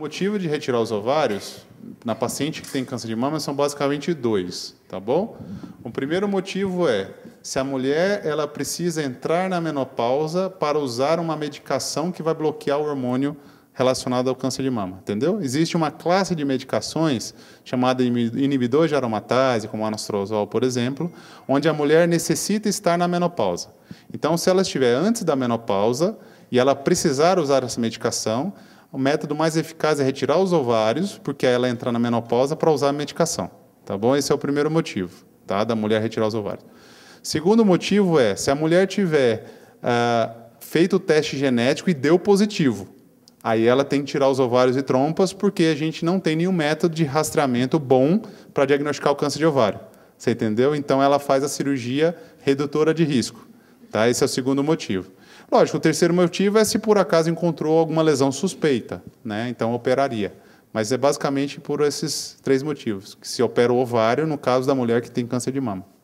motivo de retirar os ovários na paciente que tem câncer de mama são basicamente dois, tá bom? O primeiro motivo é se a mulher ela precisa entrar na menopausa para usar uma medicação que vai bloquear o hormônio relacionado ao câncer de mama, entendeu? Existe uma classe de medicações chamada inibidor de aromatase, como anastrozol, por exemplo, onde a mulher necessita estar na menopausa. Então, se ela estiver antes da menopausa e ela precisar usar essa medicação, o método mais eficaz é retirar os ovários, porque ela entra na menopausa para usar a medicação. Tá bom? Esse é o primeiro motivo, tá? Da mulher retirar os ovários. Segundo motivo é se a mulher tiver ah, feito o teste genético e deu positivo, aí ela tem que tirar os ovários e trompas, porque a gente não tem nenhum método de rastreamento bom para diagnosticar o câncer de ovário. Você entendeu? Então ela faz a cirurgia redutora de risco. Tá? Esse é o segundo motivo. Lógico, o terceiro motivo é se por acaso encontrou alguma lesão suspeita, né? então operaria. Mas é basicamente por esses três motivos, que se opera o ovário no caso da mulher que tem câncer de mama.